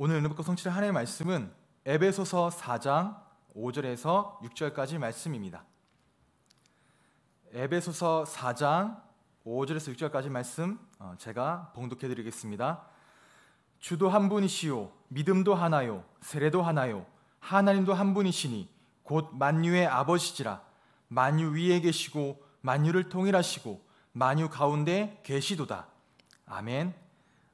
오늘 은혜받고 성취를 하나의 말씀은 에베소서 4장 5절에서 6절까지 말씀입니다. 에베소서 4장 5절에서 6절까지 말씀 어, 제가 봉독해 드리겠습니다. 주도 한 분이시요 믿음도 하나요 세례도 하나요 하나님도 한 분이시니 곧 만유의 아버지라 만유 위에 계시고 만유를 통일하시고 만유 가운데 계시도다. 아멘.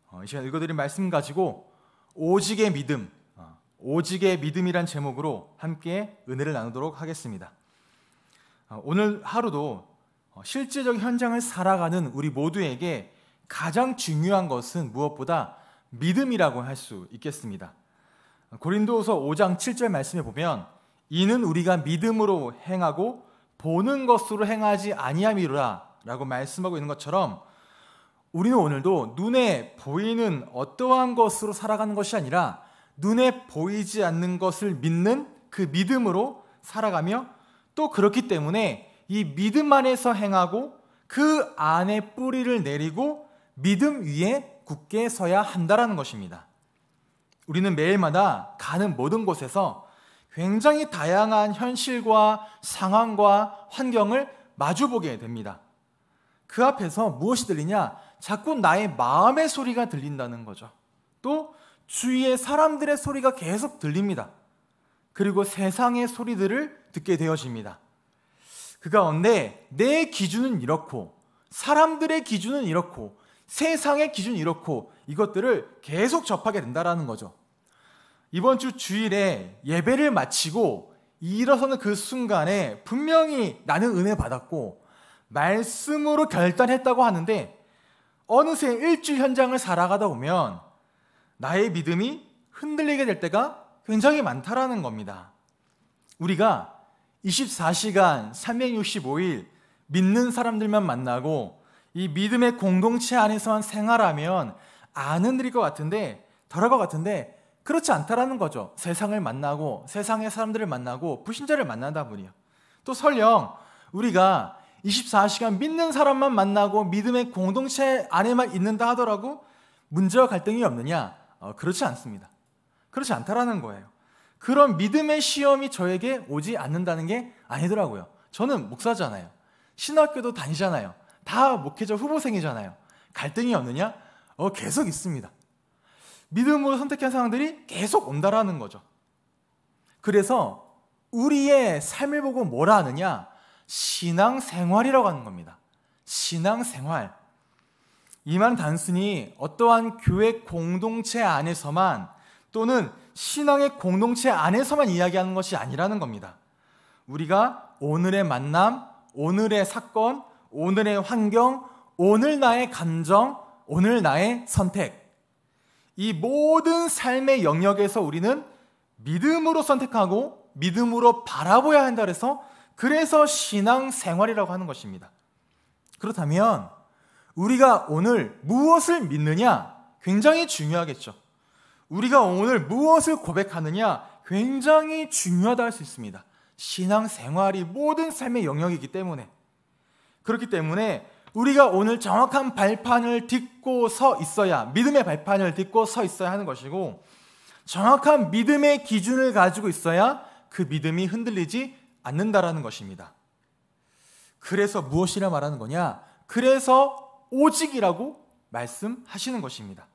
어, 이 시간 읽어드린 말씀 가지고 오직의 믿음, 어, 오직의 믿음이란 제목으로 함께 은혜를 나누도록 하겠습니다. 어, 오늘 하루도 어, 실제적 현장을 살아가는 우리 모두에게 가장 중요한 것은 무엇보다 믿음이라고 할 수 있겠습니다. 고린도서 5장 7절 말씀에 보면 이는 우리가 믿음으로 행하고 보는 것으로 행하지 아니함이로라라고 말씀하고 있는 것처럼 우리는 오늘도 눈에 보이는 어떠한 것으로 살아가는 것이 아니라 눈에 보이지 않는 것을 믿는 그 믿음으로 살아가며 또 그렇기 때문에 이 믿음 안에서 행하고 그 안에 뿌리를 내리고 믿음 위에 굳게 서야 한다라는 것입니다. 우리는 매일마다 가는 모든 곳에서 굉장히 다양한 현실과 상황과 환경을 마주보게 됩니다. 그 앞에서 무엇이 들리냐? 자꾸 나의 마음의 소리가 들린다는 거죠. 또 주위의 사람들의 소리가 계속 들립니다. 그리고 세상의 소리들을 듣게 되어집니다. 그 가운데 내 기준은 이렇고 사람들의 기준은 이렇고 세상의 기준 이렇고 이것들을 계속 접하게 된다라는 거죠. 이번 주 주일에 예배를 마치고 일어서는 그 순간에 분명히 나는 은혜 받았고 말씀으로 결단했다고 하는데 어느새 일주일 현장을 살아가다 보면 나의 믿음이 흔들리게 될 때가 굉장히 많다라는 겁니다. 우리가 24시간 365일 믿는 사람들만 만나고 이 믿음의 공동체 안에서만 생활하면 안 흔들릴 것 같은데 덜 할 것 같은데 그렇지 않다라는 거죠. 세상을 만나고 세상의 사람들을 만나고 불신자를 만나다 보니요. 또 설령 우리가 24시간 믿는 사람만 만나고 믿음의 공동체 안에만 있는다 하더라고 문제와 갈등이 없느냐? 어, 그렇지 않습니다. 그렇지 않다라는 거예요. 그런 믿음의 시험이 저에게 오지 않는다는 게 아니더라고요. 저는 목사잖아요. 신학교도 다니잖아요. 다 목회자 후보생이잖아요. 갈등이 없느냐? 어, 계속 있습니다. 믿음으로 선택한 상황들이 계속 온다라는 거죠. 그래서 우리의 삶을 보고 뭐라 하느냐? 신앙 생활이라고 하는 겁니다. 신앙 생활. 이만 단순히 어떠한 교회 공동체 안에서만 또는 신앙의 공동체 안에서만 이야기하는 것이 아니라는 겁니다. 우리가 오늘의 만남, 오늘의 사건, 오늘의 환경, 오늘 나의 감정, 오늘 나의 선택. 이 모든 삶의 영역에서 우리는 믿음으로 선택하고 믿음으로 바라보야 한다 그래서 그래서 신앙 생활이라고 하는 것입니다. 그렇다면 우리가 오늘 무엇을 믿느냐 굉장히 중요하겠죠. 우리가 오늘 무엇을 고백하느냐 굉장히 중요하다 할 수 있습니다. 신앙 생활이 모든 삶의 영역이기 때문에. 그렇기 때문에 우리가 오늘 정확한 발판을 딛고 서 있어야, 믿음의 발판을 딛고 서 있어야 하는 것이고, 정확한 믿음의 기준을 가지고 있어야 그 믿음이 흔들리지 않는다라는 것입니다. 그래서 무엇이라 말하는 거냐? 그래서 오직이라고 말씀하시는 것입니다.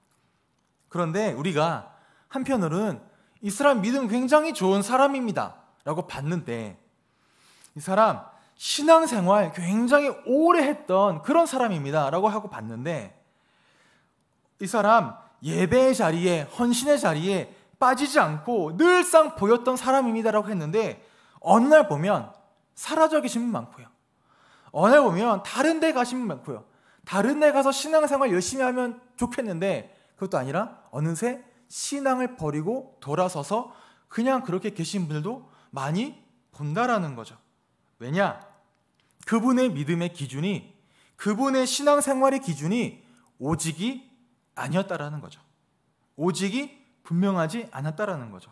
그런데 우리가 한편으로는 이 사람 믿음 굉장히 좋은 사람입니다. 라고 봤는데 이 사람 신앙생활 굉장히 오래 했던 그런 사람입니다. 라고 하고 봤는데 이 사람 예배의 자리에 헌신의 자리에 빠지지 않고 늘상 보였던 사람입니다. 라고 했는데 어느 날 보면 사라져 계신 분 많고요. 어느 날 보면 다른 데 가신 분 많고요. 다른 데 가서 신앙생활 열심히 하면 좋겠는데 그것도 아니라 어느새 신앙을 버리고 돌아서서 그냥 그렇게 계신 분들도 많이 본다라는 거죠. 왜냐? 그분의 믿음의 기준이 그분의 신앙생활의 기준이 오직이 아니었다라는 거죠. 오직이 분명하지 않았다라는 거죠.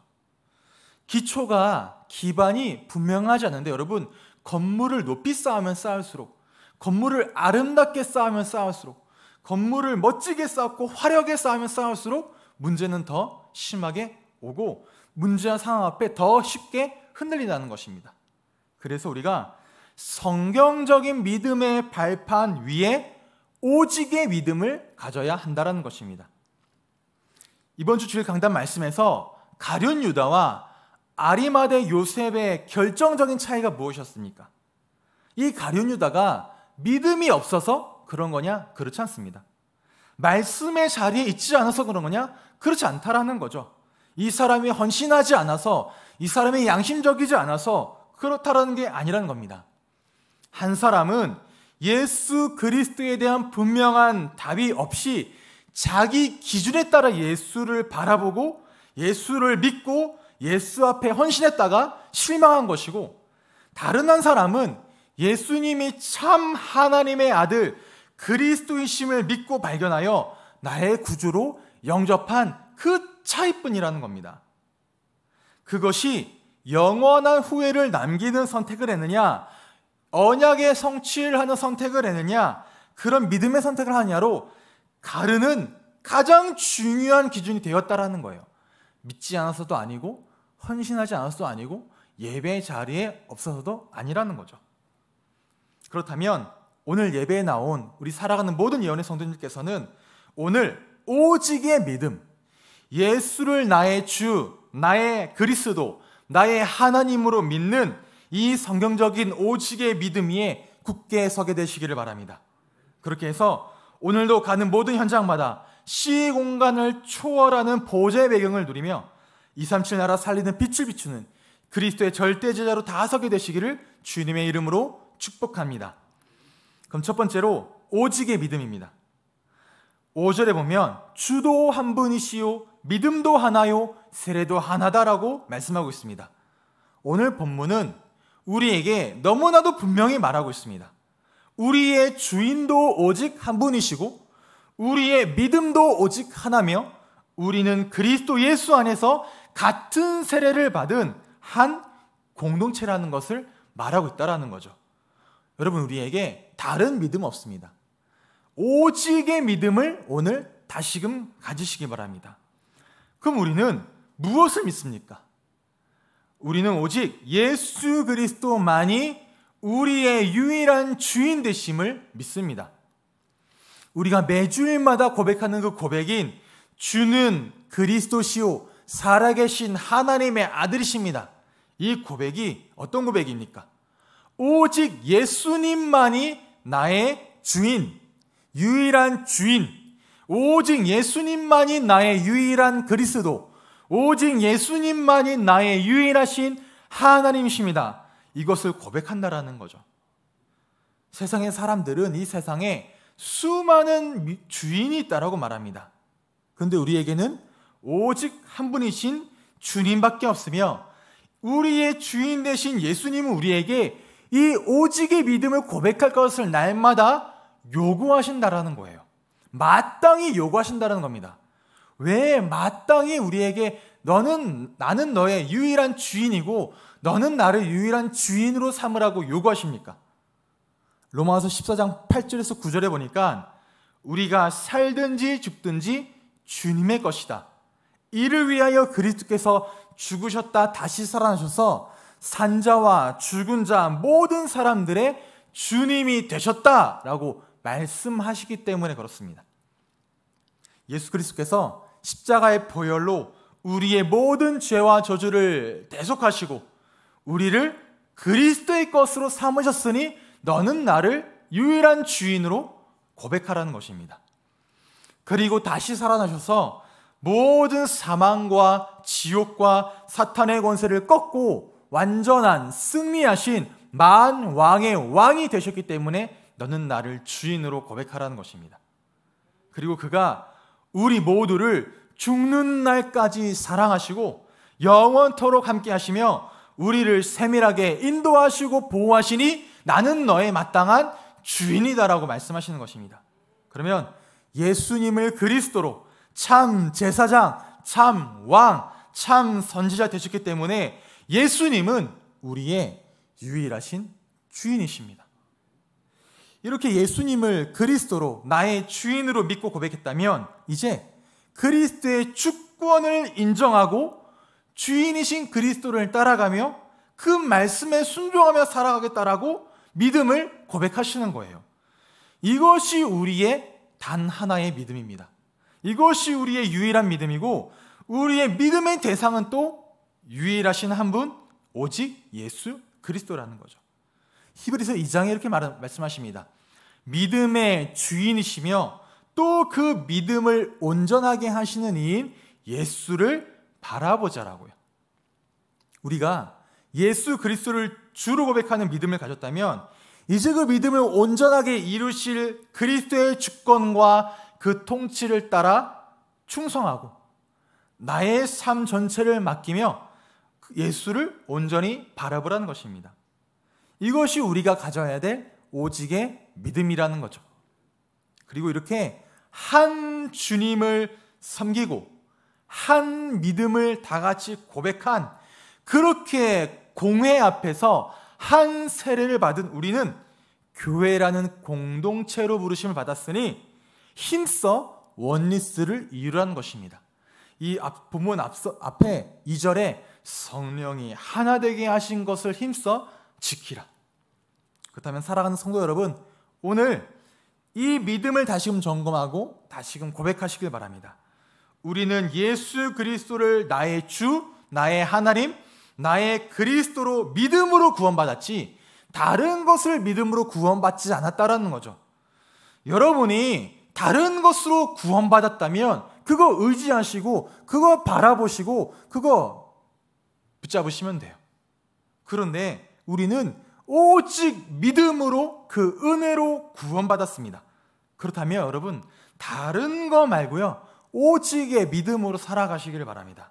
기초가 기반이 분명하지 않은데 여러분 건물을 높이 쌓으면 쌓을수록 건물을 아름답게 쌓으면 쌓을수록 건물을 멋지게 쌓고 화려하게 쌓으면 쌓을수록 문제는 더 심하게 오고 문제와 상황 앞에 더 쉽게 흔들린다는 것입니다. 그래서 우리가 성경적인 믿음의 발판 위에 오직의 믿음을 가져야 한다는 것입니다. 이번 주 주일 강단 말씀에서 가룟 유다와 아리마대 요셉의 결정적인 차이가 무엇이었습니까? 이 가룟 유다가 믿음이 없어서 그런 거냐? 그렇지 않습니다. 말씀의 자리에 있지 않아서 그런 거냐? 그렇지 않다라는 거죠. 이 사람이 헌신하지 않아서, 이 사람이 양심적이지 않아서 그렇다라는 게 아니라는 겁니다. 한 사람은 예수 그리스도에 대한 분명한 답이 없이 자기 기준에 따라 예수를 바라보고 예수를 믿고 예수 앞에 헌신했다가 실망한 것이고 다른 한 사람은 예수님이 참 하나님의 아들 그리스도이심을 믿고 발견하여 나의 구주로 영접한 그 차이뿐이라는 겁니다. 그것이 영원한 후회를 남기는 선택을 했느냐, 언약의 성취를 하는 선택을 했느냐, 그런 믿음의 선택을 하냐로 가르는 가장 중요한 기준이 되었다라는 거예요. 믿지 않아서도 아니고 헌신하지 않았어도 아니고 예배 자리에 없어서도 아니라는 거죠. 그렇다면 오늘 예배에 나온 우리 살아가는 모든 예언의 성도님께서는 오늘 오직의 믿음, 예수를 나의 주, 나의 그리스도, 나의 하나님으로 믿는 이 성경적인 오직의 믿음 위에 굳게 서게 되시기를 바랍니다. 그렇게 해서 오늘도 가는 모든 현장마다 시공간을 초월하는 보좌의 배경을 누리며 237 나라 살리는 빛을 비추는 그리스도의 절대 제자로 다 서게 되시기를 주님의 이름으로 축복합니다. 그럼 첫 번째로 오직의 믿음입니다. 5절에 보면 주도 한 분이시요 믿음도 하나요 세례도 하나다라고 말씀하고 있습니다. 오늘 본문은 우리에게 너무나도 분명히 말하고 있습니다. 우리의 주인도 오직 한 분이시고 우리의 믿음도 오직 하나며 우리는 그리스도 예수 안에서 같은 세례를 받은 한 공동체라는 것을 말하고 있다라는 거죠. 여러분 우리에게 다른 믿음 없습니다. 오직의 믿음을 오늘 다시금 가지시기 바랍니다. 그럼 우리는 무엇을 믿습니까? 우리는 오직 예수 그리스도만이 우리의 유일한 주인 되심을 믿습니다. 우리가 매주일마다 고백하는 그 고백인 주는 그리스도시오 살아계신 하나님의 아들이십니다. 이 고백이 어떤 고백입니까? 오직 예수님만이 나의 주인, 유일한 주인, 오직 예수님만이 나의 유일한 그리스도, 오직 예수님만이 나의 유일하신 하나님이십니다. 이것을 고백한다라는 거죠. 세상의 사람들은 이 세상에 수많은 주인이 있다라고 말합니다. 그런데 우리에게는 오직 한 분이신 주님밖에 없으며 우리의 주인 되신 예수님은 우리에게 이 오직의 믿음을 고백할 것을 날마다 요구하신다라는 거예요. 마땅히 요구하신다라는 겁니다. 왜 마땅히 우리에게 너는 나는 너의 유일한 주인이고 너는 나를 유일한 주인으로 삼으라고 요구하십니까? 로마서 14장 8절에서 9절에 보니까 우리가 살든지 죽든지 주님의 것이다. 이를 위하여 그리스도께서 죽으셨다 다시 살아나셔서 산자와 죽은 자 모든 사람들의 주님이 되셨다라고 말씀하시기 때문에 그렇습니다. 예수 그리스도께서 십자가의 보혈로 우리의 모든 죄와 저주를 대속하시고 우리를 그리스도의 것으로 삼으셨으니 너는 나를 유일한 주인으로 고백하라는 것입니다. 그리고 다시 살아나셔서 모든 사망과 지옥과 사탄의 권세를 꺾고 완전한 승리하신 만 왕의 왕이 되셨기 때문에 너는 나를 주인으로 고백하라는 것입니다. 그리고 그가 우리 모두를 죽는 날까지 사랑하시고 영원토록 함께 하시며 우리를 세밀하게 인도하시고 보호하시니 나는 너의 마땅한 주인이다라고 말씀하시는 것입니다. 그러면 예수님을 그리스도로 참 제사장, 참 왕, 참 선지자 되셨기 때문에 예수님은 우리의 유일하신 주인이십니다. 이렇게 예수님을 그리스도로 나의 주인으로 믿고 고백했다면 이제 그리스도의 주권을 인정하고 주인이신 그리스도를 따라가며 그 말씀에 순종하며 살아가겠다라고 믿음을 고백하시는 거예요. 이것이 우리의 단 하나의 믿음입니다. 이것이 우리의 유일한 믿음이고 우리의 믿음의 대상은 또 유일하신 한 분, 오직 예수 그리스도라는 거죠. 히브리서 2장에 이렇게 말, 말씀하십니다. 믿음의 주인이시며 또 그 믿음을 온전하게 하시는 이인 예수를 바라보자라고요. 우리가 예수 그리스도를 주로 고백하는 믿음을 가졌다면 이제 그 믿음을 온전하게 이루실 그리스도의 주권과 그 통치를 따라 충성하고 나의 삶 전체를 맡기며 예수를 온전히 바라보라는 것입니다. 이것이 우리가 가져야 될 오직의 믿음이라는 거죠. 그리고 이렇게 한 주님을 섬기고 한 믿음을 다 같이 고백한 그렇게 공회 앞에서 한 세례를 받은 우리는 교회라는 공동체로 부르심을 받았으니 힘써 원리스를 이루란 것입니다. 이 앞, 본문 앞서, 앞에 2절에 성령이 하나 되게 하신 것을 힘써 지키라. 그렇다면 사랑하는 성도 여러분, 오늘 이 믿음을 다시금 점검하고 다시금 고백하시길 바랍니다. 우리는 예수 그리스도를 나의 주, 나의 하나님, 나의 그리스도로 믿음으로 구원받았지 다른 것을 믿음으로 구원받지 않았다라는 거죠. 여러분이 다른 것으로 구원받았다면 그거 의지하시고 그거 바라보시고 그거 붙잡으시면 돼요. 그런데 우리는 오직 믿음으로 그 은혜로 구원받았습니다. 그렇다면 여러분 다른 거 말고요. 오직의 믿음으로 살아가시기 바랍니다.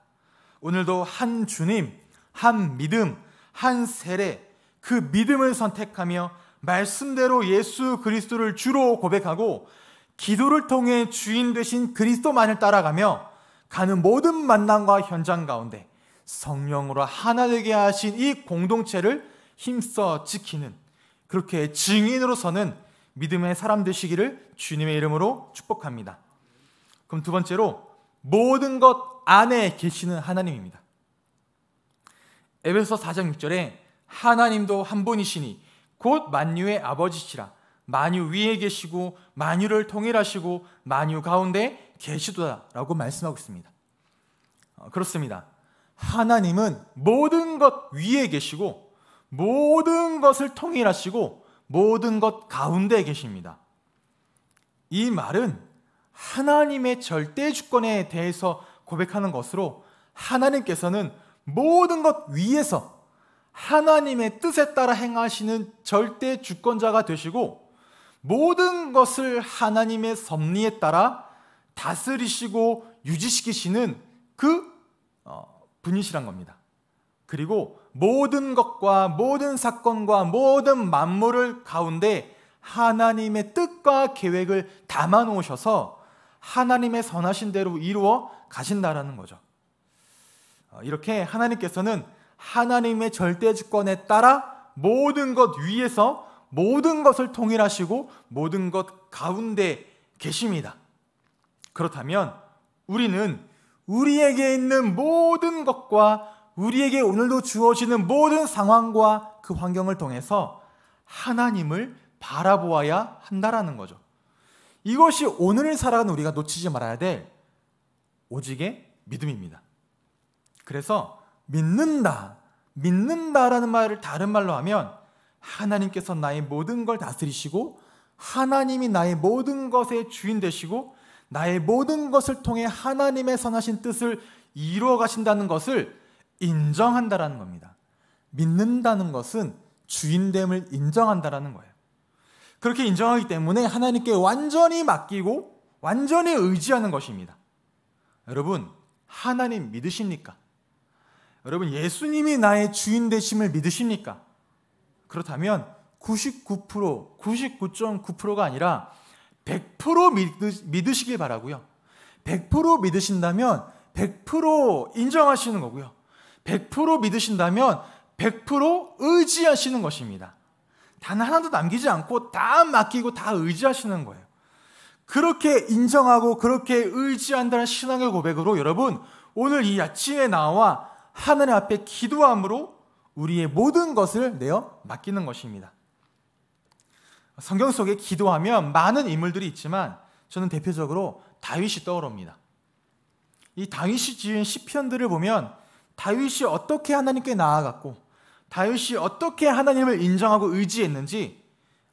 오늘도 한 주님, 한 믿음, 한 세례 그 믿음을 선택하며 말씀대로 예수 그리스도를 주로 고백하고 기도를 통해 주인 되신 그리스도만을 따라가며 가는 모든 만남과 현장 가운데 성령으로 하나 되게 하신 이 공동체를 힘써 지키는 그렇게 증인으로서는 믿음의 사람 되시기를 주님의 이름으로 축복합니다. 그럼 두 번째로 모든 것 안에 계시는 하나님입니다. 에베소 4장 6절에 하나님도 한 분이시니 곧 만유의 아버지시라 만유 위에 계시고 만유를 통일하시고 만유 가운데 계시도다라고 말씀하고 있습니다. 어, 그렇습니다. 하나님은 모든 것 위에 계시고 모든 것을 통일하시고 모든 것 가운데 계십니다. 이 말은 하나님의 절대 주권에 대해서 고백하는 것으로 하나님께서는 모든 것 위에서 하나님의 뜻에 따라 행하시는 절대 주권자가 되시고 모든 것을 하나님의 섭리에 따라 다스리시고 유지시키시는 그 어, 분이시란 겁니다. 그리고 모든 것과 모든 사건과 모든 만물을 가운데 하나님의 뜻과 계획을 담아 놓으셔서 하나님의 선하신 대로 이루어 가신다라는 거죠. 어, 이렇게 하나님께서는 하나님의 절대 주권에 따라 모든 것 위에서 모든 것을 통일하시고 모든 것 가운데 계십니다. 그렇다면 우리는 우리에게 있는 모든 것과 우리에게 오늘도 주어지는 모든 상황과 그 환경을 통해서 하나님을 바라보아야 한다라는 거죠. 이것이 오늘을 살아가는 우리가 놓치지 말아야 될 오직의 믿음입니다. 그래서 믿는다, 믿는다라는 말을 다른 말로 하면 하나님께서 나의 모든 걸 다스리시고 하나님이 나의 모든 것의 주인 되시고 나의 모든 것을 통해 하나님의 선하신 뜻을 이루어 가신다는 것을 인정한다라는 겁니다. 믿는다는 것은 주인됨을 인정한다라는 거예요. 그렇게 인정하기 때문에 하나님께 완전히 맡기고 완전히 의지하는 것입니다. 여러분, 하나님 믿으십니까? 여러분, 예수님이 나의 주인 되심을 믿으십니까? 그렇다면 99%, 99.9%가 아니라 100% 믿으시길 바라고요. 100% 믿으신다면 100% 인정하시는 거고요. 100% 믿으신다면 100% 의지하시는 것입니다. 단 하나도 남기지 않고 다 맡기고 다 의지하시는 거예요. 그렇게 인정하고 그렇게 의지한다는 신앙의 고백으로 여러분 오늘 이 아침에 나와 하늘 앞에 기도함으로 우리의 모든 것을 내어 맡기는 것입니다. 성경 속에 기도하면 많은 인물들이 있지만 저는 대표적으로 다윗이 떠오릅니다. 이 다윗이 지은 시편들을 보면 다윗이 어떻게 하나님께 나아갔고 다윗이 어떻게 하나님을 인정하고 의지했는지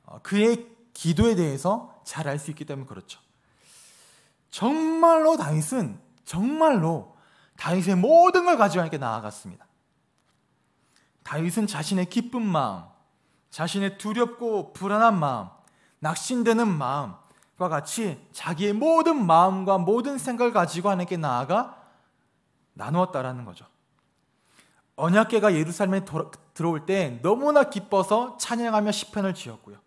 어, 그의 기도에 대해서 잘 알 수 있기 때문에 그렇죠. 정말로 다윗은 정말로 다윗의 모든 걸 가지고 하나님께 나아갔습니다. 다윗은 자신의 기쁜 마음, 자신의 두렵고 불안한 마음, 낙심되는 마음과 같이 자기의 모든 마음과 모든 생각을 가지고 하나님께 나아가 나누었다라는 거죠. 언약계가 예루살렘에 돌아, 들어올 때 너무나 기뻐서 찬양하며 시편을 지었고요.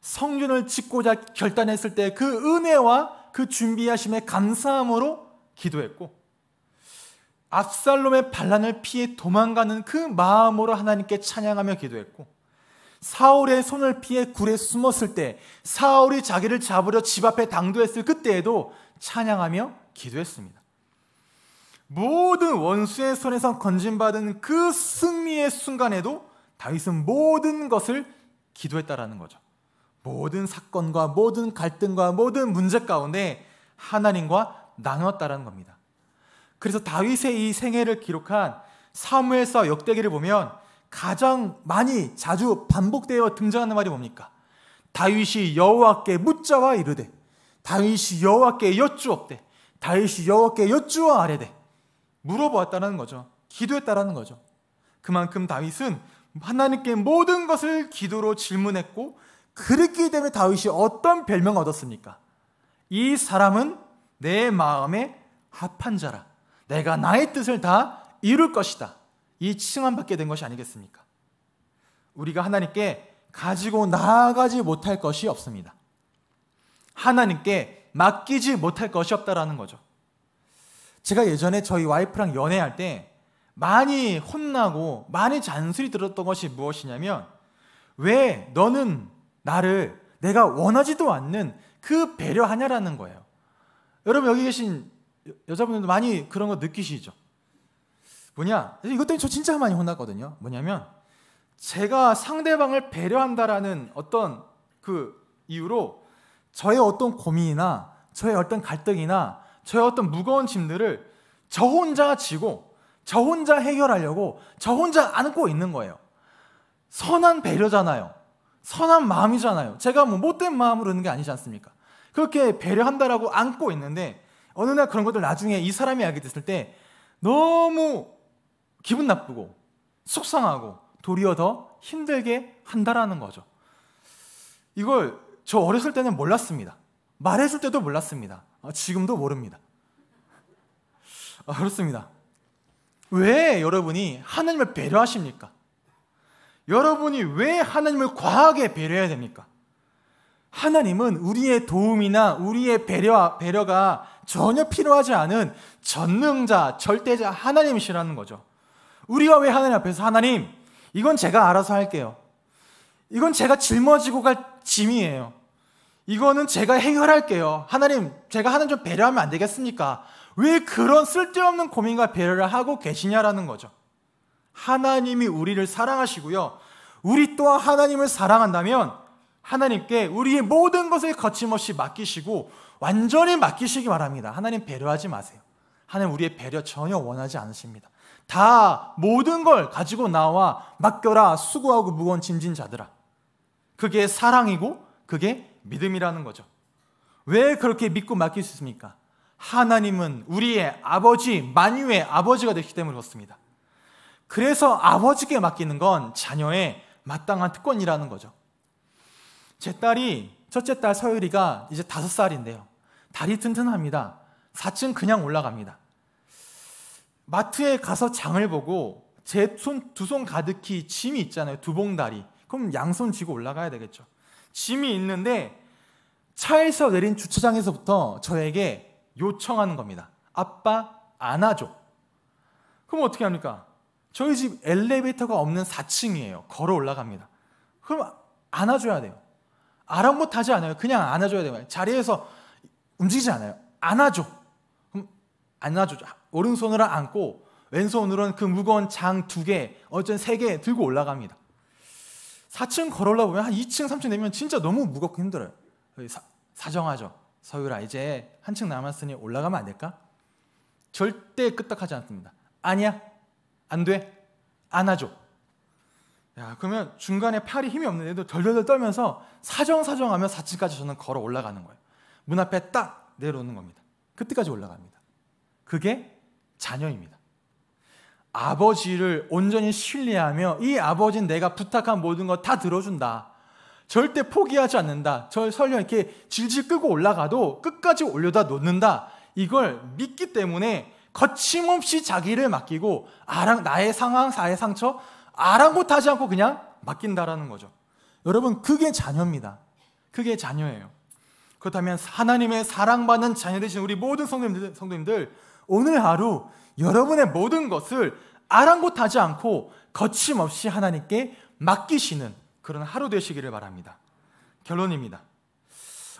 성전을 짓고자 결단했을 때 그 은혜와 그 준비하심의 감사함으로 기도했고 압살롬의 반란을 피해 도망가는 그 마음으로 하나님께 찬양하며 기도했고 사울의 손을 피해 굴에 숨었을 때 사울이 자기를 잡으려 집 앞에 당도했을 그때에도 찬양하며 기도했습니다. 모든 원수의 손에서 건진받은 그 승리의 순간에도 다윗은 모든 것을 기도했다라는 거죠. 모든 사건과 모든 갈등과 모든 문제 가운데 하나님과 나누었다라는 겁니다. 그래서 다윗의 이 생애를 기록한 사무엘서 역대기를 보면 가장 많이 자주 반복되어 등장하는 말이 뭡니까? 다윗이 여호와께 묻자와 이르되 다윗이 여호와께 여쭈었대 다윗이 여호와께 여쭈어 아래되 물어보았다는 거죠. 기도했다라는 거죠. 그만큼 다윗은 하나님께 모든 것을 기도로 질문했고 그랬기 때문에 다윗이 어떤 별명을 얻었습니까? 이 사람은 내 마음에 합한 자라. 내가 나의 뜻을 다 이룰 것이다. 이 칭함 받게 된 것이 아니겠습니까? 우리가 하나님께 가지고 나아가지 못할 것이 없습니다. 하나님께 맡기지 못할 것이 없다라는 거죠. 제가 예전에 저희 와이프랑 연애할 때 많이 혼나고 많이 잔소리 들었던 것이 무엇이냐면 왜 너는 나를 내가 원하지도 않는 그 배려하냐라는 거예요. 여러분 여기 계신 여자분들도 많이 그런 거 느끼시죠? 뭐냐? 이것 때문에 저 진짜 많이 혼났거든요. 뭐냐면 제가 상대방을 배려한다라는 어떤 그 이유로 저의 어떤 고민이나 저의 어떤 갈등이나 저의 어떤 무거운 짐들을 저 혼자 지고 저 혼자 해결하려고 저 혼자 안고 있는 거예요. 선한 배려잖아요. 선한 마음이잖아요. 제가 뭐 못된 마음으로 있는 게 아니지 않습니까? 그렇게 배려한다라고 안고 있는데 어느 날 그런 것들 나중에 이 사람이 알게 됐을 때 너무 기분 나쁘고 속상하고 도리어 더 힘들게 한다라는 거죠. 이걸 저 어렸을 때는 몰랐습니다. 말했을 때도 몰랐습니다. 어, 지금도 모릅니다. 아, 그렇습니다. 왜 여러분이 하나님을 배려하십니까? 여러분이 왜 하나님을 과하게 배려해야 됩니까? 하나님은 우리의 도움이나 우리의 배려, 배려가 전혀 필요하지 않은 전능자, 절대자 하나님이시라는 거죠. 우리가 왜 하나님 앞에서 하나님, 이건 제가 알아서 할게요. 이건 제가 짊어지고 갈 짐이에요. 이거는 제가 해결할게요. 하나님, 제가 하나님 좀 배려하면 안 되겠습니까? 왜 그런 쓸데없는 고민과 배려를 하고 계시냐라는 거죠. 하나님이 우리를 사랑하시고요. 우리 또한 하나님을 사랑한다면 하나님께 우리의 모든 것을 거침없이 맡기시고 완전히 맡기시기 바랍니다. 하나님 배려하지 마세요. 하나님 우리의 배려 전혀 원하지 않으십니다. 다 모든 걸 가지고 나와 맡겨라 수고하고 무거운 짐진 자들아. 그게 사랑이고 그게 믿음이라는 거죠. 왜 그렇게 믿고 맡길 수 있습니까? 하나님은 우리의 아버지, 만유의 아버지가 되기 때문에 그렇습니다. 그래서 아버지께 맡기는 건 자녀의 마땅한 특권이라는 거죠. 제 딸이 첫째 딸 서유리가 이제 다섯 살인데요. 다리 튼튼합니다. 4층 그냥 올라갑니다. 마트에 가서 장을 보고 제 손 두 손 가득히 짐이 있잖아요. 두 봉다리. 그럼 양손 쥐고 올라가야 되겠죠. 짐이 있는데 차에서 내린 주차장에서부터 저에게 요청하는 겁니다. 아빠 안아줘. 그럼 어떻게 합니까? 저희 집 엘리베이터가 없는 4층이에요. 걸어 올라갑니다. 그럼 안아줘야 돼요. 아랑못하지 않아요. 그냥 안아줘야 돼요. 자리에서 움직이지 않아요. 안아줘. 그럼 안아줘. 오른손으로 안고 왼손으로는 그 무거운 장 두 개, 어쩐 세개 들고 올라갑니다. 4층 걸어올라 보면 한 2층, 3층 내면 진짜 너무 무겁고 힘들어요. 사, 정하죠 서유라, 이제 한 층 남았으니 올라가면 안 될까? 절대 끄떡하지 않습니다. 아니야. 안 돼. 안아줘. 야, 그러면 중간에 팔이 힘이 없는데도 덜덜덜 떨면서 사정사정하며 4층까지 저는 걸어 올라가는 거예요. 문 앞에 딱 내려오는 겁니다. 그때까지 올라갑니다. 그게 자녀입니다. 아버지를 온전히 신뢰하며 이 아버지는 내가 부탁한 모든 것 다 들어준다. 절대 포기하지 않는다. 절 설령 이렇게 질질 끄고 올라가도 끝까지 올려다 놓는다. 이걸 믿기 때문에 거침없이 자기를 맡기고 아랑 나의 상황, 나의 상처, 아랑곳하지 않고 그냥 맡긴다라는 거죠. 여러분, 그게 자녀입니다. 그게 자녀예요. 그렇다면 하나님의 사랑받는 자녀 되신 우리 모든 성도님들, 성도님들 오늘 하루 여러분의 모든 것을 아랑곳하지 않고 거침없이 하나님께 맡기시는 그런 하루 되시기를 바랍니다. 결론입니다.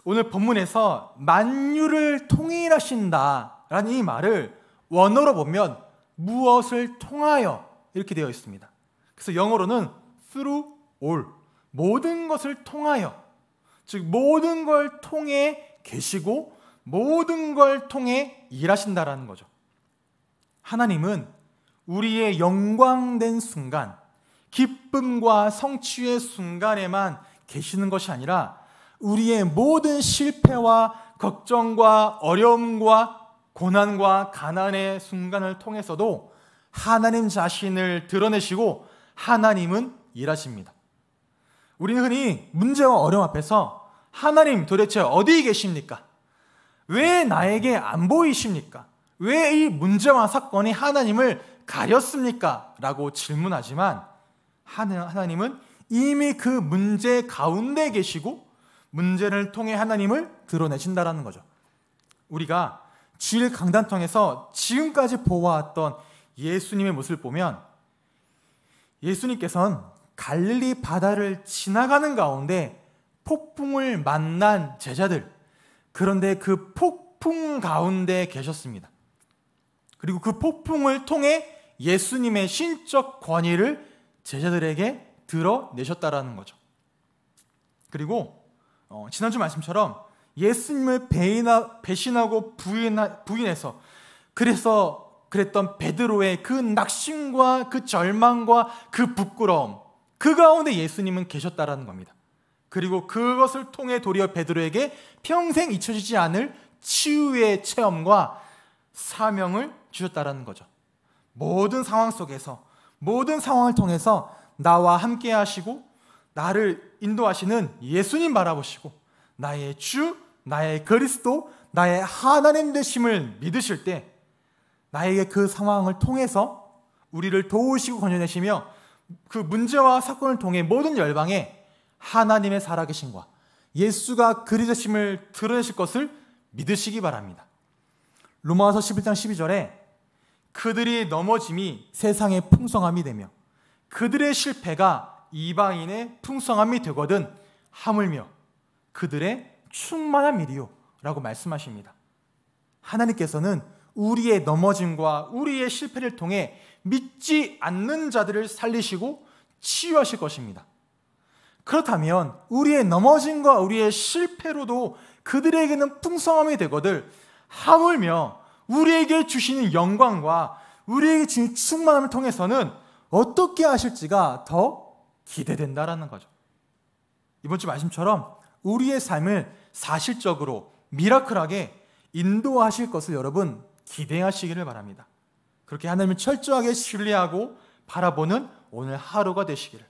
오늘 본문에서 만유를 통일하신다라는 이 말을 원어로 보면 무엇을 통하여 이렇게 되어 있습니다. 그래서 영어로는 through all 모든 것을 통하여 즉 모든 걸 통해 계시고 모든 걸 통해 일하신다라는 거죠. 하나님은 우리의 영광된 순간, 기쁨과 성취의 순간에만 계시는 것이 아니라 우리의 모든 실패와 걱정과 어려움과 고난과 가난의 순간을 통해서도 하나님 자신을 드러내시고 하나님은 일하십니다. 우리는 흔히 문제와 어려움 앞에서 하나님 도대체 어디 계십니까? 왜 나에게 안 보이십니까? 왜 이 문제와 사건이 하나님을 가렸습니까? 라고 질문하지만 하나님은 이미 그 문제 가운데 계시고 문제를 통해 하나님을 드러내신다라는 거죠. 우리가 주일 강단 통해서 지금까지 보아왔던 예수님의 모습을 보면 예수님께선 갈릴리 바다를 지나가는 가운데 폭풍을 만난 제자들, 그런데 그 폭풍 가운데 계셨습니다. 그리고 그 폭풍을 통해 예수님의 신적 권위를 제자들에게 드러내셨다라는 거죠. 그리고 어, 지난주 말씀처럼 예수님을 배신하, 고 부인, 부인해서 그래서 그랬던 베드로의 그 낙심과 그 절망과 그 부끄러움 그 가운데 예수님은 계셨다라는 겁니다. 그리고 그것을 통해 도리어 베드로에게 평생 잊혀지지 않을 치유의 체험과 사명을 주셨다라는 거죠. 모든 상황 속에서 모든 상황을 통해서 나와 함께 하시고 나를 인도하시는 예수님 바라보시고 나의 주, 나의 그리스도, 나의 하나님 되심을 믿으실 때 나에게 그 상황을 통해서 우리를 도우시고 권유내시며 그 문제와 사건을 통해 모든 열방에 하나님의 살아계신과 예수가 그리스도심을 드러내실 것을 믿으시기 바랍니다. 로마서 11장 12절에 그들이 넘어짐이 세상의 풍성함이 되며 그들의 실패가 이방인의 풍성함이 되거든 하물며 그들의 충만함이요 라고 말씀하십니다. 하나님께서는 우리의 넘어짐과 우리의 실패를 통해 믿지 않는 자들을 살리시고 치유하실 것입니다. 그렇다면 우리의 넘어짐과 우리의 실패로도 그들에게는 풍성함이 되거늘 하물며 우리에게 주시는 영광과 우리에게 주는 충만함을 통해서는 어떻게 하실지가 더 기대된다라는 거죠. 이번 주 말씀처럼 우리의 삶을 사실적으로 미라클하게 인도하실 것을 여러분 기대하시기를 바랍니다. 그렇게 하나님을 철저하게 신뢰하고 바라보는 오늘 하루가 되시기를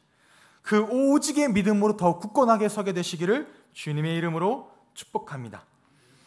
그 오직의 믿음으로 더 굳건하게 서게 되시기를 주님의 이름으로 축복합니다.